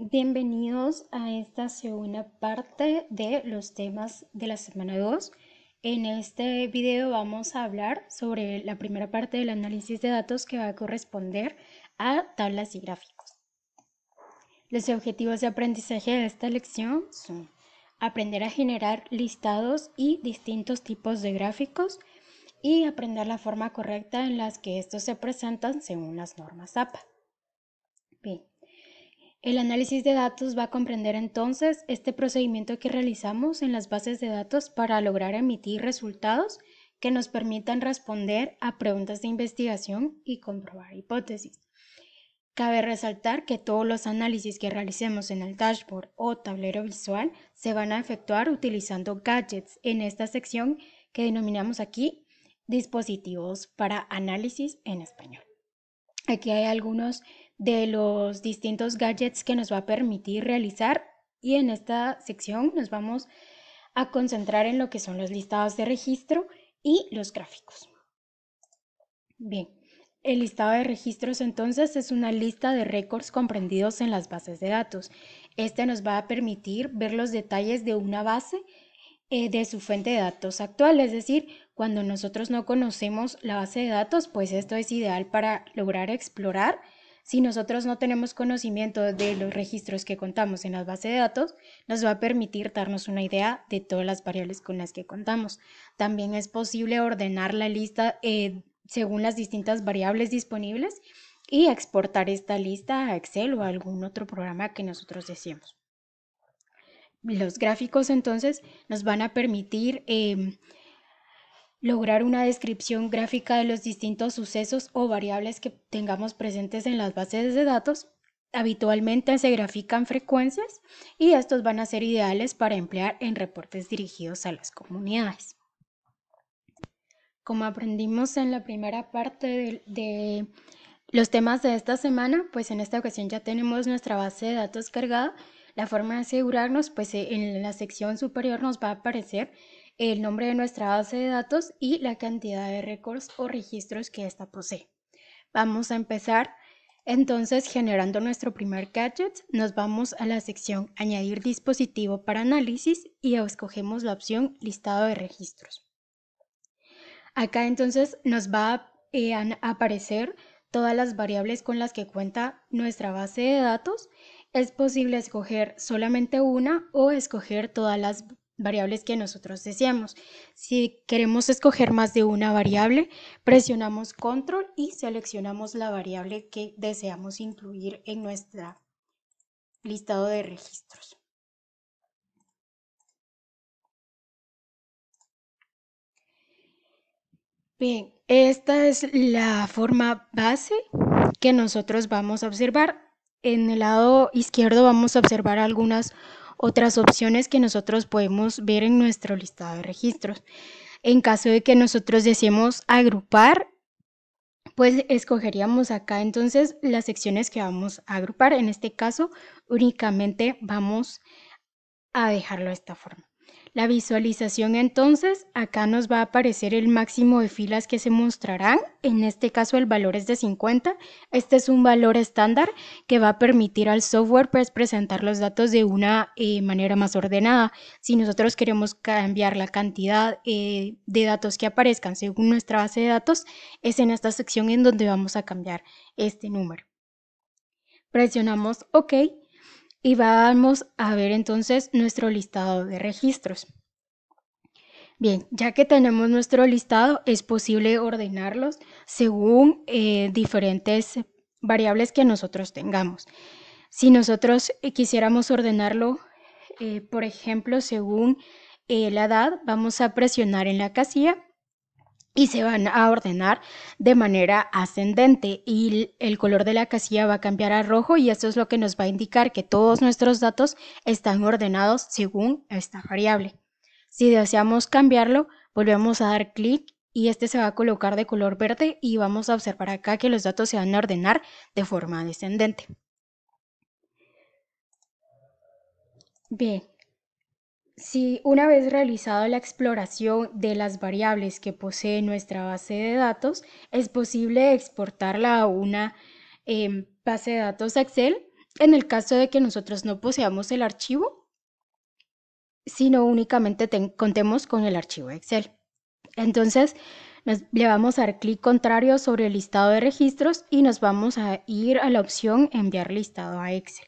Bienvenidos a esta segunda parte de los temas de la semana 2. En este video vamos a hablar sobre la primera parte del análisis de datos que va a corresponder a tablas y gráficos. Los objetivos de aprendizaje de esta lección son aprender a generar listados y distintos tipos de gráficos y aprender la forma correcta en las que estos se presentan según las normas APA. Bien. El análisis de datos va a comprender entonces este procedimiento que realizamos en las bases de datos para lograr emitir resultados que nos permitan responder a preguntas de investigación y comprobar hipótesis. Cabe resaltar que todos los análisis que realicemos en el dashboard o tablero visual se van a efectuar utilizando gadgets en esta sección que denominamos aquí dispositivos para análisis en español. Aquí hay algunos de los distintos gadgets que nos va a permitir realizar y en esta sección nos vamos a concentrar en lo que son los listados de registro y los gráficos. Bien, el listado de registros entonces es una lista de récords comprendidos en las bases de datos. Este nos va a permitir ver los detalles de una base eh, de su fuente de datos actual, es decir, cuando nosotros no conocemos la base de datos, pues esto es ideal para lograr explorar si nosotros no tenemos conocimiento de los registros que contamos en las bases de datos, nos va a permitir darnos una idea de todas las variables con las que contamos. También es posible ordenar la lista eh, según las distintas variables disponibles y exportar esta lista a Excel o a algún otro programa que nosotros deseemos. Los gráficos entonces nos van a permitir em, lograr una descripción gráfica de los distintos sucesos o variables que tengamos presentes en las bases de datos. Habitualmente se grafican frecuencias y estos van a ser ideales para emplear en reportes dirigidos a las comunidades. Como aprendimos en la primera parte de, los temas de esta semana, pues en esta ocasión ya tenemos nuestra base de datos cargada. La forma de asegurarnos, pues en la sección superior nos va a aparecer el nombre de nuestra base de datos y la cantidad de récords o registros que ésta posee. Vamos a empezar entonces generando nuestro primer gadget. Nos vamos a la sección Añadir dispositivo para análisis y escogemos la opción Listado de registros. Acá entonces nos va eh, a, aparecer todas las variables con las que cuenta nuestra base de datos. Es posible escoger solamente una o escoger todas las variables que nosotros deseamos. Si queremos escoger más de una variable, presionamos control y seleccionamos la variable que deseamos incluir en nuestra listado de registros. Bien, esta es la forma base que nosotros vamos a observar. En el lado izquierdo vamos a observar algunas otras opciones que nosotros podemos ver en nuestro listado de registros. En caso de que nosotros deseemos agrupar, pues escogeríamos acá entonces las secciones que vamos a agrupar. En este caso, únicamente vamos a dejarlo de esta forma. La visualización entonces, acá nos va a aparecer el máximo de filas que se mostrarán, en este caso el valor es de 50, este es un valor estándar que va a permitir al software pues, presentar los datos de una eh, manera más ordenada. Si nosotros queremos cambiar la cantidad eh, de datos que aparezcan según nuestra base de datos, es en esta sección en donde vamos a cambiar este número. Presionamos OK y vamos a ver entonces nuestro listado de registros. Bien, ya que tenemos nuestro listado, es posible ordenarlos según eh, diferentes variables que nosotros tengamos. Si nosotros eh, quisiéramos ordenarlo, eh, por ejemplo, según la edad, vamos a presionar en la casilla y se van a ordenar de manera ascendente y el color de la casilla va a cambiar a rojo y esto es lo que nos va a indicar que todos nuestros datos están ordenados según esta variable. Si deseamos cambiarlo, volvemos a dar clic y este se va a colocar de color verde y vamos a observar acá que los datos se van a ordenar de forma descendente. Bien, si una vez realizado la exploración de las variables que posee nuestra base de datos, es posible exportarla a una em, base de datos Excel en el caso de que nosotros no poseamos el archivo, sino únicamente contemos con el archivo Excel. Entonces, nos, le vamos a dar clic contrario sobre el listado de registros y nos vamos a ir a la opción enviar listado a Excel.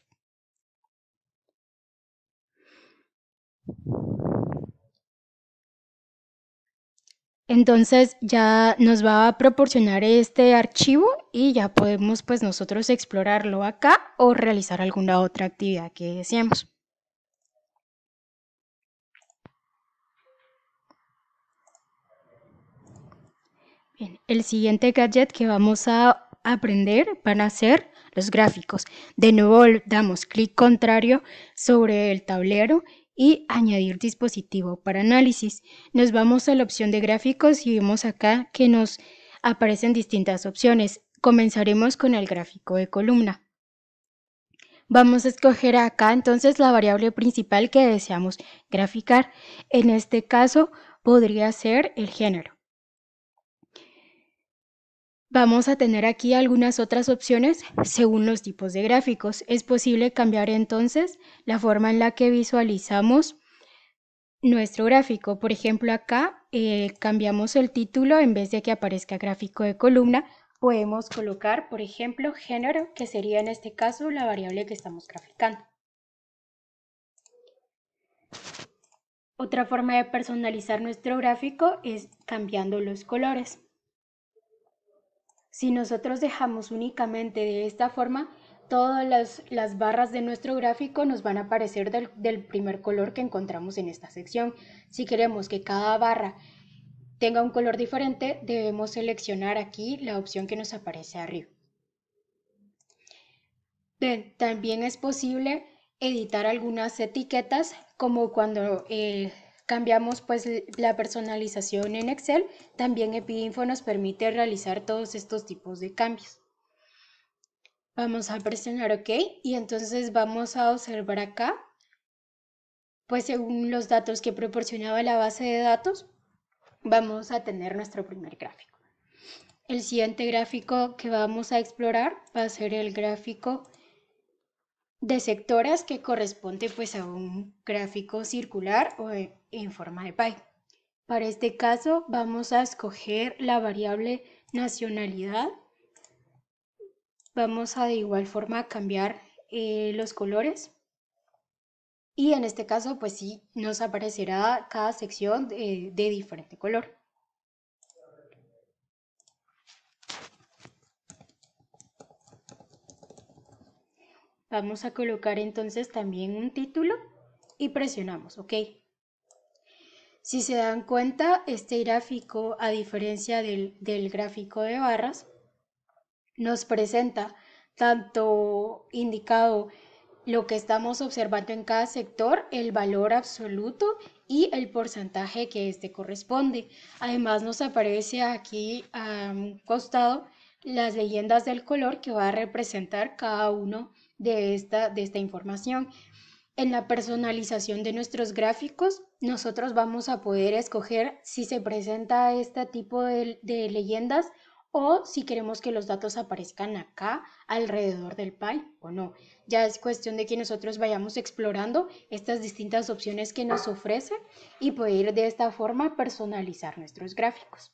Entonces ya nos va a proporcionar este archivo y ya podemos pues nosotros explorarlo acá o realizar alguna otra actividad que deseemos. el siguiente gadget que vamos a aprender van a ser los gráficos. De nuevo damos clic contrario sobre el tablero y añadir dispositivo para análisis. Nos vamos a la opción de gráficos y vemos acá que nos aparecen distintas opciones. Comenzaremos con el gráfico de columna. Vamos a escoger acá entonces la variable principal que deseamos graficar. En este caso podría ser el género. Vamos a tener aquí algunas otras opciones según los tipos de gráficos. Es posible cambiar entonces la forma en la que visualizamos nuestro gráfico. Por ejemplo, acá eh, cambiamos el título en vez de que aparezca gráfico de columna. Podemos colocar, por ejemplo, género, que sería en este caso la variable que estamos graficando. Otra forma de personalizar nuestro gráfico es cambiando los colores. Si nosotros dejamos únicamente de esta forma, todas las, barras de nuestro gráfico nos van a aparecer del, primer color que encontramos en esta sección. Si queremos que cada barra tenga un color diferente, debemos seleccionar aquí la opción que nos aparece arriba. también es posible editar algunas etiquetas como cuando eh, Cambiamos pues la personalización en Excel. También Epidinfo nos permite realizar todos estos tipos de cambios. Vamos a presionar OK y entonces vamos a observar acá, pues según los datos que proporcionaba la base de datos, vamos a tener nuestro primer gráfico. El siguiente gráfico que vamos a explorar va a ser el gráfico de sectores que corresponde pues a un gráfico circular o e, en forma de pie. Para este caso vamos a escoger la variable nacionalidad. Vamos a de igual forma cambiar eh, los colores. Y en este caso pues sí nos aparecerá cada sección eh, de diferente color. Vamos a colocar entonces también un título y presionamos OK. Si se dan cuenta, este gráfico, a diferencia del, gráfico de barras, nos presenta tanto indicado lo que estamos observando en cada sector, el valor absoluto y el porcentaje que este corresponde. Además nos aparece aquí a un costado las leyendas del color que va a representar cada uno de esta, de esta información. En la personalización de nuestros gráficos, nosotros vamos a poder escoger si se presenta este tipo de, de leyendas o si queremos que los datos aparezcan acá alrededor del pie o no. Ya es cuestión de que nosotros vayamos explorando estas distintas opciones que nos ofrece y poder de esta forma personalizar nuestros gráficos.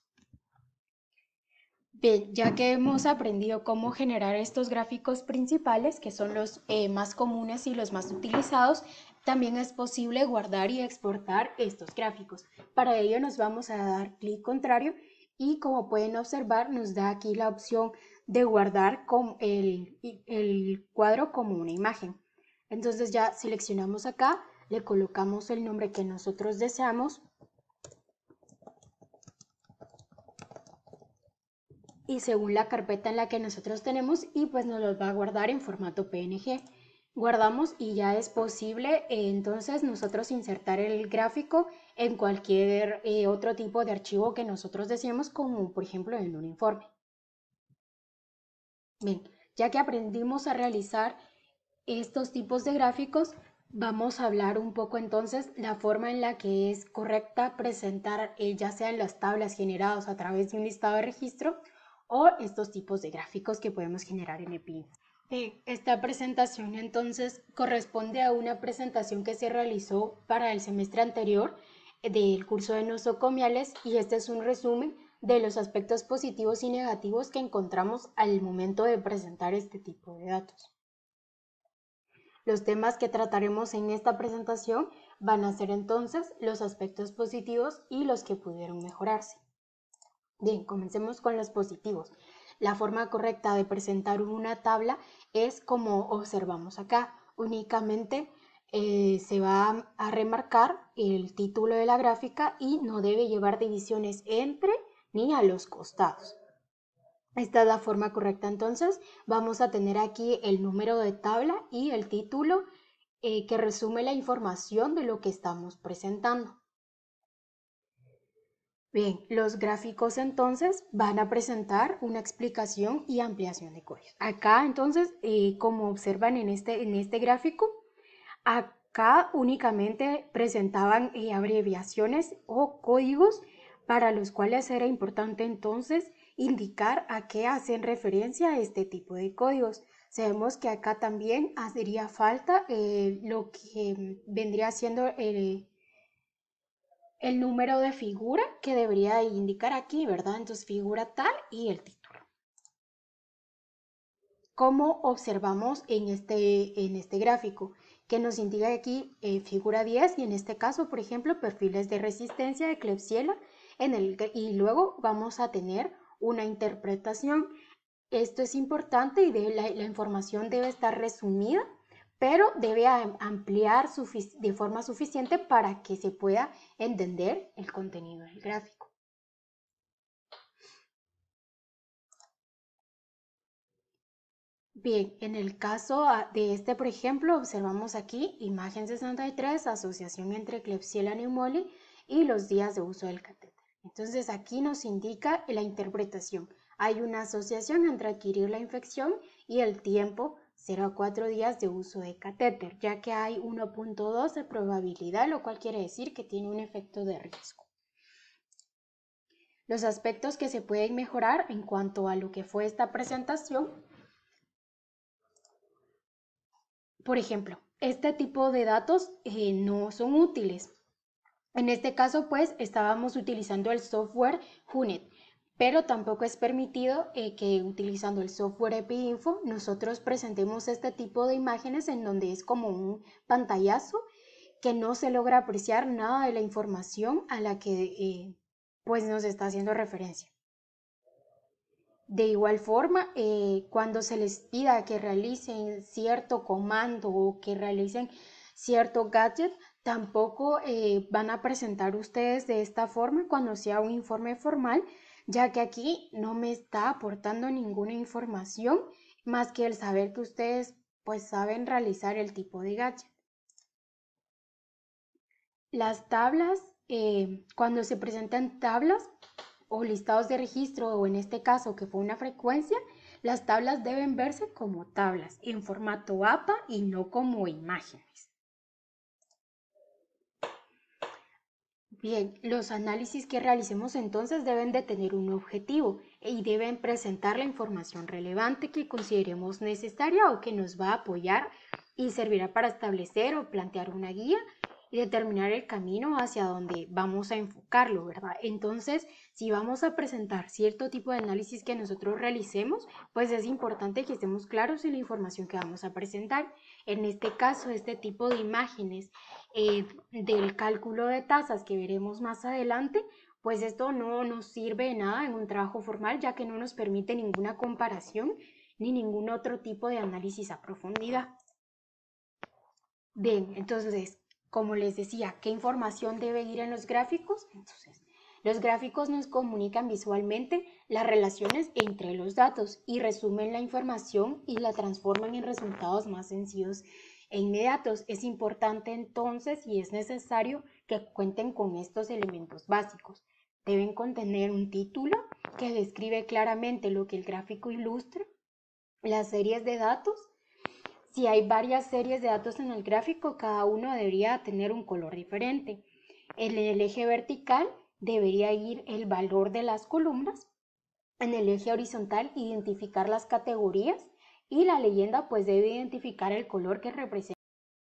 Bien, ya que hemos aprendido cómo generar estos gráficos principales, que son los eh, más comunes y los más utilizados, también es posible guardar y exportar estos gráficos. Para ello nos vamos a dar clic contrario y como pueden observar nos da aquí la opción de guardar con el cuadro como una imagen. Entonces ya seleccionamos acá, le colocamos el nombre que nosotros deseamos, y según la carpeta en la que nosotros tenemos y pues nos los va a guardar en formato PNG. Guardamos y ya es posible eh, entonces nosotros insertar el gráfico en cualquier eh, otro tipo de archivo que nosotros deseemos, como por ejemplo en un informe. Bien, ya que aprendimos a realizar estos tipos de gráficos, vamos a hablar un poco entonces la forma en la que es correcta presentar eh, ya sean las tablas generadas a través de un listado de registro o estos tipos de gráficos que podemos generar en EPIN. Esta presentación entonces corresponde a una presentación que se realizó para el semestre anterior del curso de nosocomiales y este es un resumen de los aspectos positivos y negativos que encontramos al momento de presentar este tipo de datos. Los temas que trataremos en esta presentación van a ser entonces los aspectos positivos y los que pudieron mejorarse. Bien, comencemos con los positivos. La forma correcta de presentar una tabla es como observamos acá. Únicamente eh, se va a remarcar el título de la gráfica y no debe llevar divisiones entre ni a los costados. Esta es la forma correcta entonces. Vamos a tener aquí el número de tabla y el título eh, que resume la información de lo que estamos presentando. Bien, los gráficos entonces van a presentar una explicación y ampliación de códigos. Acá entonces, eh, como observan en este, en este gráfico, acá únicamente presentaban eh, abreviaciones o códigos para los cuales era importante entonces indicar a qué hacen referencia este tipo de códigos. Sabemos que acá también haría falta eh, lo que vendría siendo el el número de figura que debería indicar aquí, ¿verdad? Entonces, figura tal y el título. Como observamos en este, en este gráfico, que nos indica aquí eh, figura 10 y en este caso, por ejemplo, perfiles de resistencia de Klebsiella en el, y luego vamos a tener una interpretación. Esto es importante y la información debe estar resumida pero debe ampliar de forma suficiente para que se pueda entender el contenido del gráfico. Bien, en el caso ah, de este, por ejemplo, observamos aquí imagen 63, asociación entre Klebsiella pneumoniae y los días de uso del catéter. Entonces aquí nos indica la interpretación. Hay una asociación entre adquirir la infección y el tiempo 0 a 4 días de uso de catéter, ya que hay 1.2 de probabilidad, lo cual quiere decir que tiene un efecto de riesgo. Los aspectos que se pueden mejorar en cuanto a lo que fue esta presentación. Por ejemplo, este tipo de datos eh, no son útiles. En este caso, pues, estábamos utilizando el software Hunet pero tampoco es permitido eh, que utilizando el software EpiInfo nosotros presentemos este tipo de imágenes en donde es como un pantallazo que no se logra apreciar nada de la información a la que eh, pues nos está haciendo referencia. De igual forma, eh, cuando se les pida que realicen cierto comando o que realicen cierto gadget, tampoco van a presentar ustedes de esta forma cuando sea un informe formal, ya que aquí no me está aportando ninguna información más que el saber que ustedes pues saben realizar el tipo de gacha. Las tablas, eh, cuando se presentan tablas o listados de registro o en este caso que fue una frecuencia, las tablas deben verse como tablas en formato APA y no como imágenes. Bien, los análisis que realicemos entonces deben de tener un objetivo y deben presentar la información relevante que consideremos necesaria o que nos va a apoyar y servirá para establecer o plantear una guía y determinar el camino hacia donde vamos a enfocarlo, ¿verdad? Entonces, si vamos a presentar cierto tipo de análisis que nosotros realicemos, pues es importante que estemos claros en la información que vamos a presentar. En este caso, este tipo de imágenes eh, del cálculo de tasas que veremos más adelante, pues esto no nos sirve de nada en un trabajo formal ya que no nos permite ninguna comparación ni ningún otro tipo de análisis a profundidad. Bien, entonces, como les decía, ¿qué información debe ir en los gráficos? Entonces, los gráficos nos comunican visualmente las relaciones entre los datos y resumen la información y la transforman en resultados más sencillos en datos Es importante entonces y es necesario que cuenten con estos elementos básicos. Deben contener un título que describe claramente lo que el gráfico ilustra, las series de datos. Si hay varias series de datos en el gráfico, cada uno debería tener un color diferente. En el eje vertical debería ir el valor de las columnas. En el eje horizontal, identificar las categorías y la leyenda pues debe identificar el color que representa